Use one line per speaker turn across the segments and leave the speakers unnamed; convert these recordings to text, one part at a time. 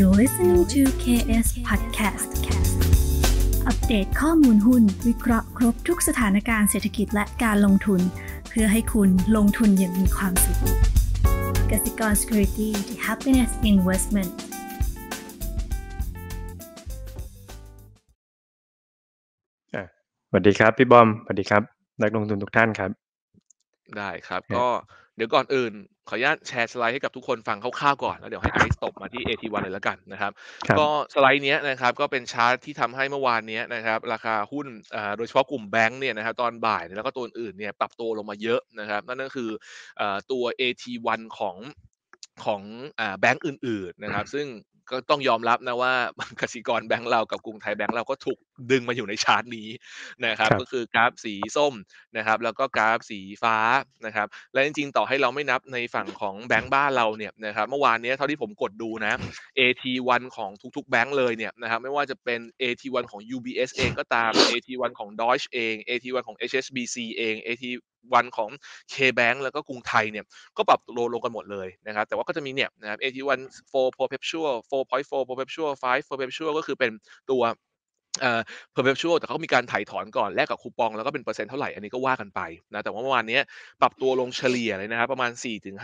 You're listening to KS Podcast อัปเดตข้อมูลหุ้นวิเคราะห์ครบทุกสถานการณ์เศรษฐกิจและการลงทุน เพื่อให้คุณลงทุนอย่างมีความสุขกสิกร Security the Happiness Investment สวัสดีครับพี่บอมสวัสดีครับ นักลงทุนทุกท่านครับ
ได้ครับ ก็เดี๋ยวก่อนอื่น ขออนุญาตแชร์สไลด์ให้กับทุกคนฟังคร่าวๆก่อน แล้วเดี๋ยวให้ไอซ์ตบมาที่ AT1 เลยแล้วกันนะครับก็สไลด์นี้นะครับก็เป็นชาร์ตที่ทำให้เมื่อวานนี้นะครับราคาหุ้นโดยเฉพาะกลุ่มแบงก์เนี่ยนะครับตอนบ่ายแล้วก็ตัวอื่นเนี่ยปรับตัวลงมาเยอะนะครับนั่นก็คือตัว AT1 ของของแบงก์อื่นๆนะครับ ซึ่งก็ต้องยอมรับนะว่ากสิกรแบงก์เรากับกรุงไทยแบงก์เราก็ถูกดึงมาอยู่ในชาร์ตนี้นะครับก็คือกราฟสีส้มนะครับแล้วก็กราฟสีฟ้านะครับและจริง ๆ ต่อให้เราไม่นับในฝั่งของแบงก์บ้านเราเนี่ยนะครับเมื่อวานนี้เท่าที่ผมกดดูนะ AT1 ของทุกๆแบงก์เลยเนี่ยนะครับไม่ว่าจะเป็น AT1 ของ UBS เองก็ตาม AT1 ของ Deutsche เอง AT1 ของ HSBC เอง AT วันของ K-Bank แล้วก็กรุงไทยเนี่ย ก็ปรับ โลลงกันหมดเลย นะครับ แต่ว่าก็จะมี เนี่ย นะครับ AT1 4 perpetual 4.4 perpetual 5 perpetual ก็คือเป็นตัวเอ่อ perpetual แต่เขามีการถ่ายถอนก่อน แลกกับคูปอง แล้วก็เป็นเปอร์เซ็นต์เท่าไหร่ อันนี้ก็ว่ากันไปนะ แต่ว่าเมื่อวานนี้ปรับตัวลงเฉลี่ยเลยนะครับ ประมาณ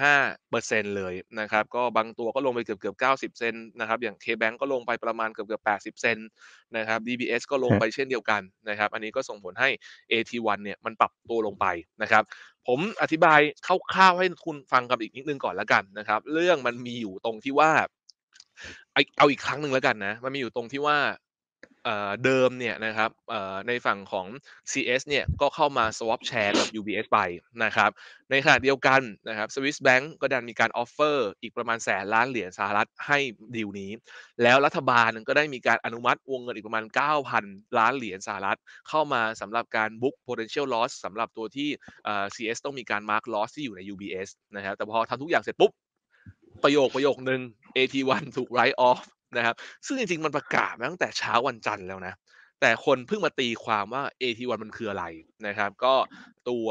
4-5%เปอร์์เเซ็นตลยนะครับ ก็บางตัวก็ลงไปเกือบเกือบ90เซนนะครับ อย่าง KBank ก็ลงไปประมาณเกือบเกือบ80เซนนะครับ DBS ก็ลงไปเช่นเดียวกันนะครับ อันนี้ก็ส่งผลให้ AT1 เนี่ยมันปรับตัวลงไปนะครับ ผมอธิบายคร่าวๆให้คุณฟังกับอีกนิดนึงก่อนละกันนะครับ เรื่องมันมีอยู่ตรงที่ว่า เอาอีกครั้งหนึ่งแล้วกันนะมันมีอยู่ตรงที่ว่าเดิมเนี่ยนะครับในฝั่งของ CS เนี่ยก็เข้ามา swap share กับ UBS ไปนะครับในขณะเดียวกันนะครับ Swiss Bank ก็ดันมีการออฟเฟอร์อีกประมาณแสนล้านเหรียญสหรัฐให้ดีลนี้ แล้วรัฐบาลก็ได้มีการอนุมัติวงเงินอีกประมาณ 9,000 ล้านเหรียญสหรัฐ เข้ามาสำหรับการ book potential loss สำหรับตัวที่ CS ต้องมีการ mark loss ที่อยู่ใน UBS นะครับแต่พอทำทุกอย่างเสร็จปุ๊บ ประโยคประโยคหนึ่ง AT1 ถูก write off นะครับซึ่งจริงๆมันประกาศมาตั้งแต่เช้าวันจันทร์แล้วนะแต่คนเพิ่งมาตีความว่า AT1 มันคืออะไรนะครับ ก็ตัว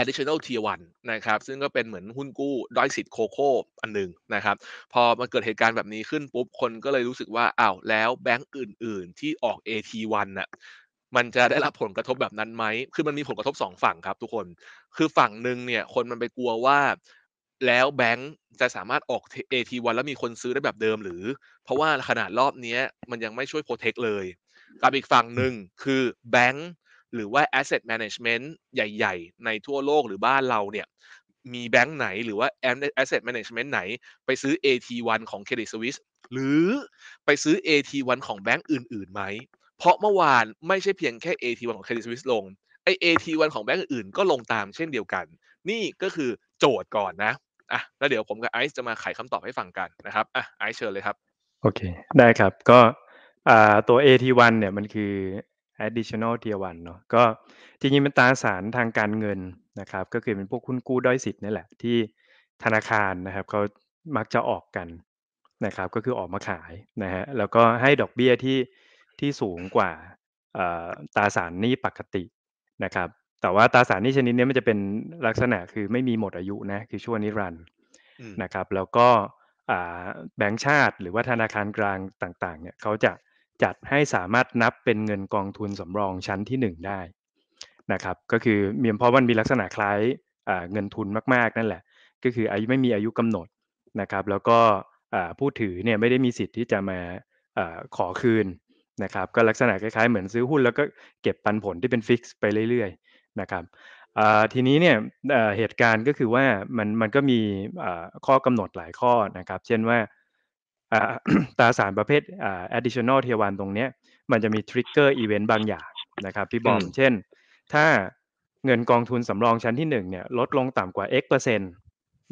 additional tier 1นะครับซึ่งก็เป็นเหมือนหุ้นกู้ด้อยสิทธิ์โคโค่อันหนึ่งนะครับพอมาเกิดเหตุการณ์แบบนี้ขึ้นปุ๊บคนก็เลยรู้สึกว่าอ้าวแล้วแบงก์อื่นๆที่ออก AT1 น่ะมันจะได้รับผลกระทบแบบนั้นไหมคือมันมีผลกระทบ2ฝั่งครับทุกคนคือฝั่งหนึ่งเนี่ยคนมันไปกลัวว่าแล้วแบงก์จะสามารถออก AT1 แล้วมีคนซื้อได้แบบเดิมหรือ เพราะว่าขนาดรอบนี้มันยังไม่ช่วยโปรเทคเลยกับอีกฝั่งหนึ่งคือแบงก์หรือว่า Asset Management ใหญ่ๆ ในทั่วโลกหรือบ้านเราเนี่ย มีแบงก์ไหนหรือว่า Asset Management ไหน ไปซื้อ AT1 ของ Credit Suisse หรือไปซื้อ AT1 ของแบงก์อื่นๆ ไหม เพราะเมื่อวานไม่ใช่เพียงแค่ AT1 ของ Credit Suisse ลงไอ AT1 ของแบงก์อื่นๆก็ลงตามเช่นเดียวกัน นี่ก็คือโจทย์ก่อนนะอ่ะแล้วเดี๋ยวผมกับไอซ์จะมาไขคำตอบให้ฟังกันนะครับอ่ะไอซ์เชิญเลยครับ
โอเค ได้ครับก็อ่าตัว AT1 เนี่ยมันคือ additional tier 1เนาะก็จริงๆเป็นตราสารทางการเงินนะครับ ก็คือเป็นพวกคุณกู้ด้อยสิทธิ์นี่แหละ ที่ธนาคารนะครับเขามักจะออกกันนะครับ ก็คือออกมาขายนะฮะแล้วก็ให้ดอกเบี้ยที่ที่สูงกว่าตราสารนี้ปกตินะครับแต่ว่าตราสารนี้ชนิดนี้มันจะเป็นลักษณะคือไม่มีหมดอายุนะคือชั่วนิรันด์นะครับแล้วก็แบงก์ชาติหรือว่าธนาคารกลางต่างๆเนี่ยเขาจะจัดให้สามารถนับเป็นเงินกองทุนสำรองชั้นที่1 ได้นะครับก็คือเมีเพราะมันมีลักษณะคล้ายเงินทุนมาก ๆนั่นแหละ ก็คืออายุไม่มีอายุกำหนดนะครับแล้วก็ผู้ถือเนี่ยไม่ได้มีสิทธิ์ที่จะมาขอคืนนะครับก็ลักษณะคล้ายๆ เหมือนซื้อหุ้น แล้วก็เก็บปันผลที่เป็นฟิกซ์ไปเรื่อยนะครับทีนี้เนี่ยเหตุการณ์ก็คือว่ามันมันก็มีข้อกำหนดหลายข้อนะครับเช่นว่าตราสารประเภท additional tier one ตรงนี้มันจะมี trigger event บางอย่างนะครับพี่บอม เช่นถ้าเงินกองทุนสำรองชั้นที่หนึ่งเนี่ยลดลงต่ำกว่า x เปอร์เซ็นต์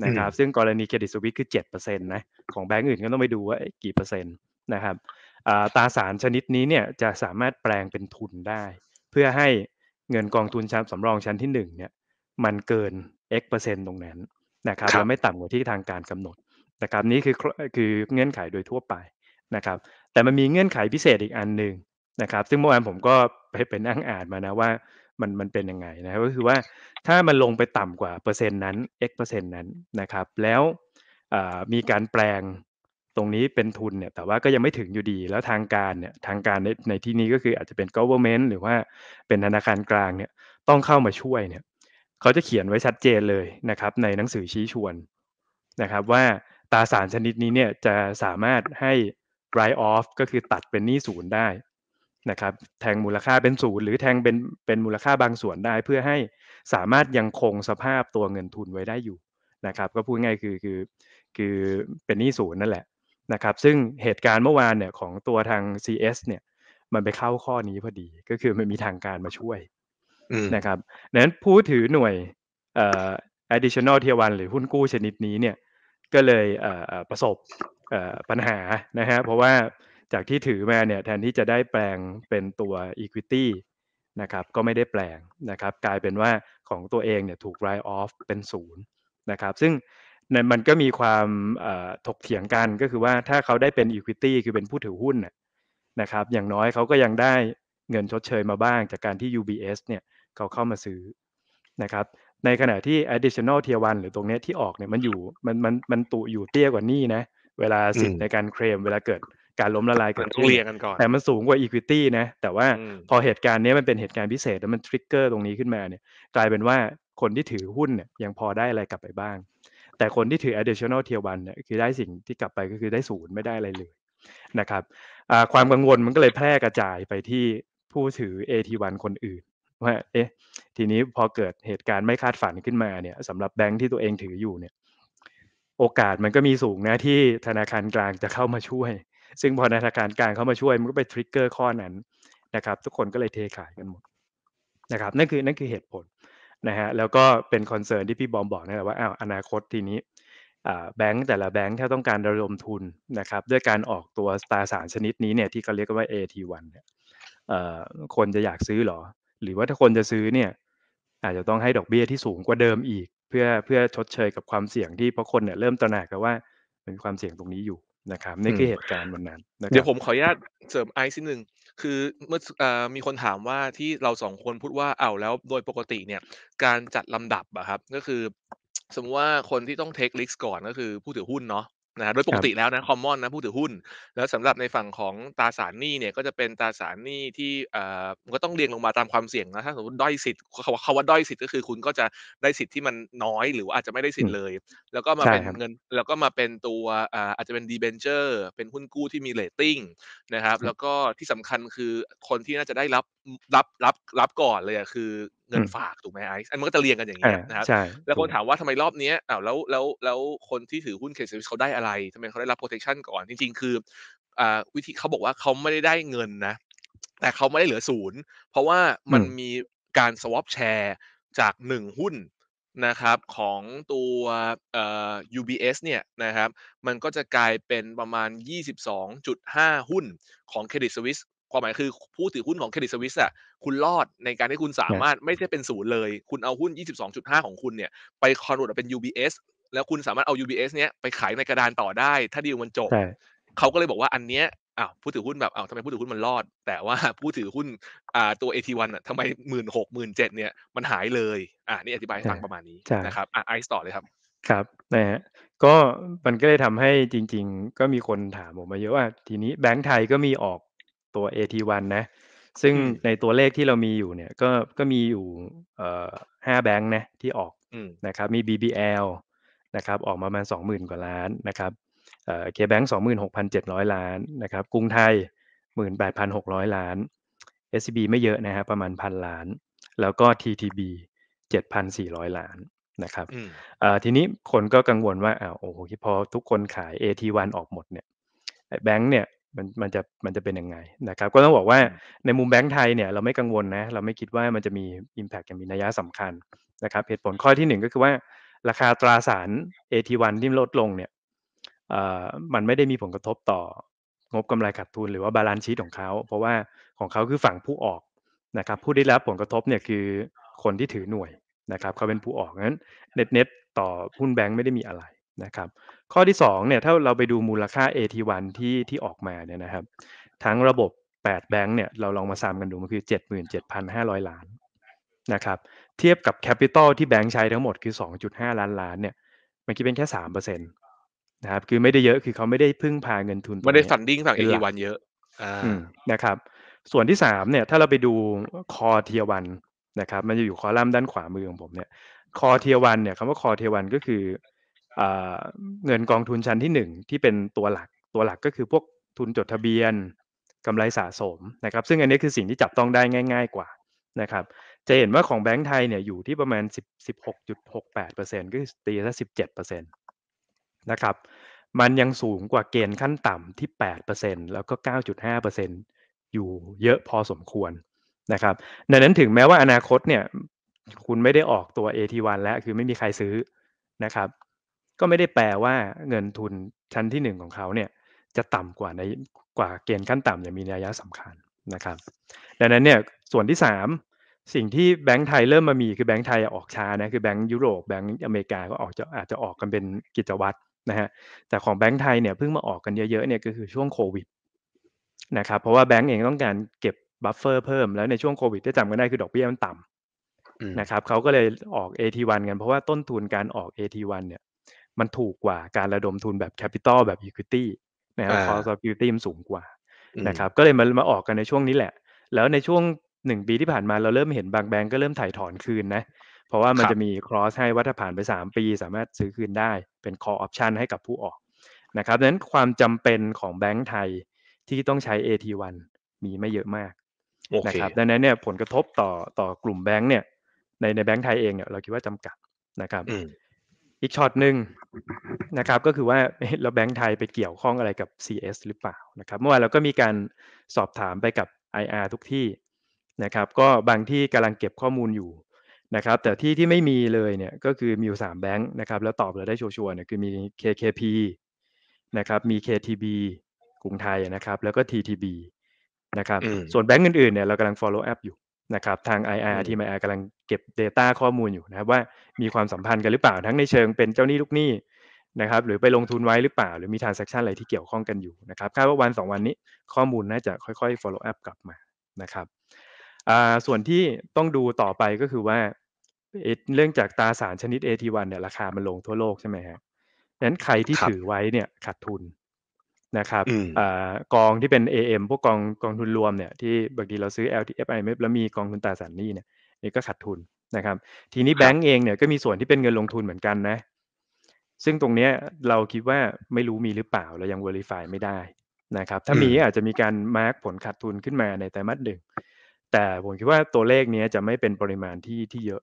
นะครับซึ่งกรณีเครดิตสวิสคือ7เปอร์เซ็นต์นะของแบงก์อื่นก็ต้องไปดูว่ากี่เปอร์เซ็นต์นะครับตราสารชนิดนี้เนี่ยจะสามารถแปลงเป็นทุนได้ เพื่อให้เงินกองทุนสำรองชั้นที่หนึ่งเนี่ยมันเกิน x เปอร์เซ็นต์ตรงนั้นนะครับรบไม่ต่ำกว่าที่ทางการกำหนดนะครับนี่คือคือเงื่อนไขโดยทั่วไปนะครับแต่มันมีเงื่อนไขพิเศษอีกอันหนึ่งนะครับ ซึ่งเมื่อวานผมก็ไปเป็นอ้างอ่านมานะว่ามันมันเป็นยังไงนะก็คือว่าถ้ามันลงไปต่ำกว่าเปอร์เซ็นต์นั้น x เปอร์เซ็นต์นั้นนะครับแล้วมีการแปลงตรงนี้เป็นทุนเนี่ยแต่ว่าก็ยังไม่ถึงอยู่ดีแล้วทางการเนี่ยทางการในในที่นี้ก็คืออาจจะเป็น government หรือว่าเป็นธนาคารกลางเนี่ยต้องเข้ามาช่วยเนี่ยเขาจะเขียนไว้ชัดเจนเลยนะครับในหนังสือชี้ชวนนะครับว่าตราสารชนิดนี้เนี่ยจะสามารถให้ write off ก็คือตัดเป็นหนี้ศูนย์ได้นะครับแทงมูลค่าเป็นศูนย์หรือแทงเป็นเป็นมูลค่าบางส่วนได้ เพื่อให้สามารถยังคงสภาพตัวเงินทุนไว้ได้อยู่นะครับก็พูดง่ายคือคือคือเป็นหนี้ศูนย์นั่นแหละนะครับซึ่งเหตุการณ์เมื่อวานเนี่ยของตัวทาง CS เนี่ยมันไปเข้าข้อนี้พอดีก็คือมันมีทางการมาช่วยนะครับดังนั้นผู้ถือหน่วยเ additional tier 1 หรือหุ้นกู้ชนิดนี้เนี่ยก็เลยประสบปัญหานะฮะเพราะว่าจากที่ถือมาเนี่ยแทนที่จะได้แปลงเป็นตัว equity นะครับก็ไม่ได้แปลงนะครับ กลายเป็นว่าของตัวเองเนี่ยถูก write off เป็นศูนย์นะครับ ซึ่งนมันก็มีความถกเถียงกันก็คือว่าถ้าเขาได้เป็น Equity คือเป็นผู้ถือหุ้นนะครับ อย่างน้อยเขาก็ยังได้เงินชดเชยมาบ้างจากการที่ UBS เนี่ยเขาเข้ามาซื้อนะครับ ในขณะที่ additional tier 1 หรือตรงนี้ที่ออกเนี่ยมันอยู่มันมันมันตุอยู่เตี้ยกว่านี่นะ เวลาสิทธิ์ในการเคลมเวลาเกิดการล้มละลายเกิดขึ้นแต่มันสูงกว่า Equity นะแต่ว่าพอเหตุการณ์นี้มันเป็นเหตุการณ์พิเศษแล้วมันทริกเกอร์ตรงนี้ขึ้นมาเนี่ย กลายเป็นว่าคนที่ถือหุ้นเนี่ยยังพอได้อะไรกลับไปบ้างแต่คนที่ถือ additional tier 1เนี่ยคือได้สิ่งที่กลับไปก็คือได้ศูนย์ไม่ได้อะไรเลยนะครับความกังวลมันก็เลยแพร่กระจายไปที่ผู้ถือ AT1 คนอื่น ว่าเอ๊ะทีนี้พอเกิดเหตุการณ์ไม่คาดฝันขึ้นมาเนี่ยสำหรับแบงค์ที่ตัวเองถืออยู่เนี่ยโอกาสมันก็มีสูงนะที่ธนาคารกลางจะเข้ามาช่วย ซึ่งพอธนาคารกลางเข้ามาช่วยมันก็ไปทริกเกอร์ข้อนั้นนะครับทุกคนก็เลยเทขายกันหมดนะครับนั่นคือนั่นคือเหตุผลนะฮะแล้วก็เป็นคอนเซิร์นที่พี่บอมบอกนี่แหละว่าอ้าวอนาคตทีนี้แบงก์แต่ละแบงก์ถ้าต้องการระดมทุนนะครับ ด้วยการออกตัวตราสารชนิดนี้เนี่ยที่เขาเรียกว่า AT1 เนี่ยคนจะอยากซื้อหรอ หรือว่าถ้าคนจะซื้อเนี่ยอาจจะต้องให้ดอกเบี้ยที่สูงกว่าเดิมอีก เพื่อเพื่อชดเชยกับความเสี่ยงที่เพราะคนเนี่ยเริ่มตระหนักกันว่ามันมีความเสี่ยงตรงนี้อยู่นะ
ครับนี่คือเหตุก
ารณ์วันนั้นเดี๋ยวผม
ขออนุญาตเสริมไอซ์นิดนึงคือเมื่ออมีคนถามว่าที่เราสองคนพูดว่าอ้าวแล้วโดยปกติเนี่ยการจัดลำดับอะครับก็คือสมมุติว่าคนที่ต้องเทคลิสก่อนก็คือผู้ถือหุ้นเนาะนะฮะโดยปกติแล้วนะคอมมอนนะผู้ถือหุ้น แล้วสำหรับในฝั่งของตราสารหนี้เนี่ยก็จะเป็นตราสารหนี้ที่เอ่อก็ต้องเรียงลงมาตามความเสี่ยงนะถ้าสมมติด้อยสิทธิ์เขาเขาว่าด้อยสิทธิ์ก็คือ คุณก็จะได้สิทธิ์ที่มันน้อยหรืออาจจะไม่ได้สิทธิ์เลย แล้วก็มาเป็นเงินแล้วก็มาเป็นตัวอ่าอาจจะเป็นดีเบนเจอร์เป็นหุ้นกู้ที่มีเลตติ้งนะครับแล้วก็ที่สำคัญคือคนที่น่าจะได้รับรับรับรับก่อนเลยอะคือเงินฝากถูกไหมไอซ์อันมันก็จะเรียงกันอย่างเงี้ยนะครับแล้วคนถามว่าทำไมรอบเนี้ยอ้าวแล้วแล้วแล้วคนที่ถือหุ้นเคสเขาได้อะไรทำไมเขาได้รับโปรเทคชั่นก่อน จริงๆ คืออ่าวิธีเขาบอกว่าเขาไม่ได้ได้เงินนะ แต่เขาไม่ได้เหลือศูนย์เพราะว่ามันมีการสวอปแชร์จากหนึ่งหุ้นนะครับของตัวเอ่อ UBS เนี่ยนะครับ มันก็จะกลายเป็นประมาณ 22.5 หุ้นของเครดิตสวิสความหมายคือผู้ถือหุ้นของเครดิตสวิสอ่ะคุณรอดในการที่คุณสามารถไม่ใช่เป็นศูนย์เลย คุณเอาหุ้น 22.5 ของคุณเนี่ยไปคอนเวิร์ตเป็น UBS แล้วคุณสามารถเอา UBS เนี้ยไปขายในกระดานต่อได้ถ้าดีลมันจบ เขาก็เลยบอกว่าอันเนี้ยอ้าวผู้ถือหุ้นแบบอ้าวทำไมผู้ถือหุ้นมันรอด แต่ว่าผู้ถือหุ้นอ่าตัว AT1 อ่ะทำไมหมื่นหกหมื่นเจ็ดเนี่ยมันหายเลยอ่านี่อธิบายฟังประมาณนี้นะครับอ่ะไอซ์ต่อเลยครับ
ครับนะฮะก็มันก็เลยทำให้จริง ๆ ก็มีคนถามผมมาเยอะว่าทีนี้แบงก์ไทยก็มีออกตัว AT1 นะ ซึ่งในตัวเลขที่เรามีอยู่เนี่ย ก็ก็มีอยู่เอ่อแบงค์นะที่ออกนะครับ มี BBL นะครับออกมาประมาณ20,000 กว่าล้านนะครับเอ่อันเจ็26,700 ล้านนะครับ กรุงไทย 18,600 ล้าน SCB ไม่เยอะนะครับประมาณพันล้าน แล้วก็ TTB 7,400 ล้านนะครับทีนี้คนก็กังวลว่าอ้าวโอ้โหพอทุกคนขาย AT1 ออกหมดเนี่ยแบงค์เนี่ยมันมันจะมันจะเป็นยังไง นะครับ ก็ต้องบอกว่าในมุมแบงก์ไทยเนี่ย เราไม่กังวลนะ เราไม่คิดว่ามันจะมี Impact อย่างมีนัยสำคัญนะครับ เหตุผลข้อที่1ก็คือว่าราคาตราสาร AT1 ที่ลดลงเนี่ยมันไม่ได้มีผลกระทบต่องบกำไรขาดทุนหรือว่าบาลานซ์ชีตของเขาเพราะว่าของเขาคือฝั่งผู้ออกนะครับผู้ได้รับผลกระทบเนี่ยคือคนที่ถือหน่วยนะครับเขาเป็นผู้ออกงั้นเน็ตเน็ตต่อหุ้นแบงก์ไม่ได้มีอะไรนะครับข้อที่ 2เนี่ยถ้าเราไปดูมูลค่า AT1 ที่ที่ออกมาเนี่ยนะครับ ทั้งระบบ 8 แบงค์เนี่ยเราลองมาซ้ำกันดูมันคือ 77,500 ล้านนะครับ เทียบกับแคปิตอลที่แบงค์ใช้ทั้งหมดคือ2.5 ล้านล้านเนี่ยมันคิดเป็นแค่3%นะครับคือไม่ได้เยอะ คือเขาไม่ได้พึ่งพาเงินทุน ไม่ได้ฟันดิ้งฝั่ง AT1 เยอะนะครับส่วนที่3เนี่ยถ้าเราไปดูคอเทียวันนะครับมันจะอยู่คอลัมน์ด้านขวามือของผมเนี่ยคอเทียวันเนี่ยคำว่าคอเทียวันก็คือเงินกองทุนชั้นที่ 1 ที่เป็นตัวหลักตัวหลักก็คือพวกทุนจดทะเบียน กำไรสะสมนะครับซึ่งอันนี้คือสิ่งที่จับต้องได้ง่าย ๆกว่านะครับจะเห็นว่าของแบงก์ไทยเนี่ยอยู่ที่ประมาณ 16.68%ก็คือตีละ17%นะครับมันยังสูงกว่าเกณฑ์ขั้นต่ำที่ 8%แล้วก็ 9.5%อยู่เยอะพอสมควรนะครับดังนั้นถึงแม้ว่าอนาคตเนี่ยคุณไม่ได้ออกตัว AT1 แล้วคือไม่มีใครซื้อนะครับก็ไม่ได้แปลว่าเงินทุนชั้นที่1ของเขาเนี่ยจะต่ำกว่าในกว่าเกณฑ์ขั้นต่ำอย่างมีนัยสำคัญนะครับดังนั้นเนี่ยส่วนที่ 3 สิ่งที่แบงก์ไทยเริ่มมามีคือแบงก์ไทยออกช้านะคือแบงก์ยุโรปแบงก์อเมริกาก็ออกจะอาจจะออกกันเป็นกิจวัตรนะฮะแต่ของแบงก์ไทยเนี่ยเพิ่งมาออกกันเยอะๆเนี่ยก็คือช่วงโควิดนะครับเพราะว่าแบงก์เองต้องการเก็บบัฟเฟอร์เพิ่มแล้วในช่วงโควิดที่จำกันได้คือดอกเบี้ยมันต่ำนะครับเขาก็เลยออก AT1 กันเพราะว่าต้นทุนการออก AT1 เนี่ยมันถูกกว่าการระดมทุนแบบแคปิตอลแบบ e คิตี้นะครับ คอสต์ค q u ตี้มันสูงกว่านะครับ ก็เลยมันมาออกกันในช่วงนี้แหละ แล้วในช่วงหนึ่งปีที่ผ่านมาเราเริ่มเห็นบางแบงก์ก็เริ่มถ่ายถอนคืนนะ เพราะว่ามันจะมีครอสให้ว่าถ้าผ่านไป 3 ปีสามารถซื้อคืนได้เป็นคอออปชันให้กับผู้ออก นะครับดังนั้นความจำเป็นของแบงก์ไทยที่ต้องใช้ AT1 มีไม่เยอะมากนะครับ ดังนั้นเนี่ยผลกระทบต่อต่อกลุ่มแบงก์เนี่ย ในในแบงก์ไทยเองเนี่ยเราคิดว่าจำกัดนะครับอีกช็อตหนึ่งนะครับก็คือว่าเราแบงก์ไทยไปเกี่ยวข้องอะไรกับ CS หรือเปล่านะครับเมื่อวานเราก็มีการสอบถามไปกับ IR ทุกที่นะครับก็บางที่กำลังเก็บข้อมูลอยู่นะครับแต่ที่ที่ไม่มีเลยเนี่ยก็คือมีอยู่ 3 แบงก์นะครับแล้วตอบเราได้ชัวร์ๆเนี่ยคือมี KKP นะครับมี KTB กรุงไทยนะครับแล้วก็ TTB นะครับส่วนแบงก์อื่นๆเนี่ยเรากำลัง follow up อยู่นะครับทาง IR ทีม IR กำลังก็บ Data ข้อมูลอยู่นะครับว่ามีความสัมพันธ์กันหรือเปล่าทั้งในเชิงเป็นเจ้าหนี้ลูกหนี้นะครับ หรือไปลงทุนไว้หรือเปล่าหรือมี transaction อะไรที่เกี่ยวข้องกันอยู่นะครับคาดว่าวัน 2 วันนี้ข้อมูลน่าจะค่อยๆ follow up กลับมานะครับส่วนที่ต้องดูต่อไปก็คือว่า เรื่องจากตราสารชนิด AT1 เนี่ยราคามันลงทั่วโลกใช่ไหมฮะนั้นใครที่ถือไว้เนี่ยขาดทุนนะครับอกองที่เป็น AM พวกกองกองทุนรวมเนี่ยที่บางทีเราซื้อ LTF IMF แล้วมีกองทุนตราสารนี้เนี่ยนี่ก็ขาดทุนนะครับทีนี้แบงก์เองเนี่ยก็มีส่วนที่เป็นเงินลงทุนเหมือนกันนะซึ่งตรงเนี้ยเราคิดว่าไม่รู้มีหรือเปล่า เรายัง verify ไม่ได้นะครับ ถ้ามีอาจจะมีการมาร์กผลขาดทุนขึ้นมาในไตรมาสหนึ่ง แต่ผมคิดว่าตัวเลขนี้จะไม่เป็นปริมาณที่ที่เยอะ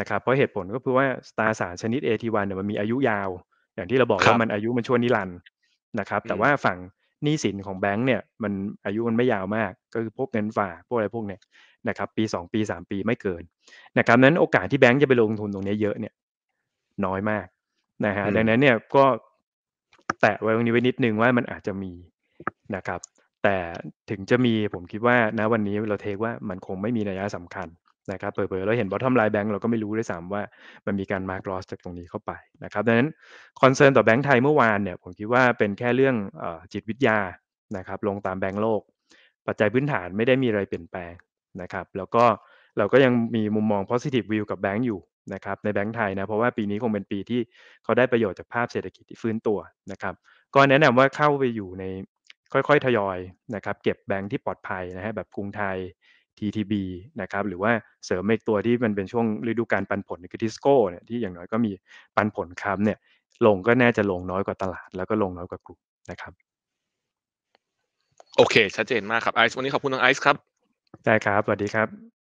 นะครับ เพราะเหตุผลก็คือว่าสตาร์สารชนิด AT1 เนี่ยมันมีอายุยาว อย่างที่เราบอกว่ามันอายุมันชวนนิรันด์นะครับ แต่ว่าฝั่งหนี้สินของแบงก์เนี่ยมันอายุมันไม่ยาวมากก็คือพวกเงินฝากพวกอะไรพวกเนี่ยนะครับปี 2 ปี 3 ปีไม่เกินนะครับนั้นโอกาสที่แบงก์จะไปลงทุนตรงนี้เยอะเนี่ยน้อยมากนะฮะดังนั้นเนี่ยก็แตะไว้ตรงนี้ไว้นิดนึงว่ามันอาจจะมีนะครับแต่ถึงจะมีผมคิดว่านะวันนี้เราเทคว่ามันคงไม่มีนัยสำคัญนะครับเผลอๆเราเห็น bottom line bank เราก็ไม่รู้ด้วยซ้ำว่ามันมีการ mark loss จากตรงนี้เข้าไปนะครับดังนั้น คอนเซิร์นต่อแบงก์ไทยเมื่อวานเนี่ยผมคิดว่าเป็นแค่เรื่องอจิตวิทยานะครับลงตามแบงก์โลก ปัจจัยพื้นฐานไม่ได้มีอะไรเปลี่ยนแปลงนะครับแล้วก็เราก็ยังมีมุมมอง positive view กับแบงก์อยู่นะครับในแบงก์ไทยนะเพราะว่าปีนี้คงเป็นปีที่เขาได้ประโยชน์จากภาพเศรษฐกิจที่ฟื้นตัวนะครับก็แนะนำว่าเข้าไปอยู่ในค่อยๆทยอยนะครับเก็บแบงก์ที่ปลอดภัยนะฮะแบบกรุงไทย TTB นะครับ หรือว่าเสริมอีกตัวที่มันเป็นช่วงฤดูการปันผลคือทิสโก้เนี่ยที่อย่างน้อยก็มีปันผลครับเนี่ย ลงก็น่าจะลงน้อยกว่าตลาด แล้วก็ลงน้อยกว่ากลุ่มนะครับ
โอเค ชัดเจนมากครับไอซ์วันนี้ขอบคุณน้องไอซ์ครับได้ครับสวัสดีครับ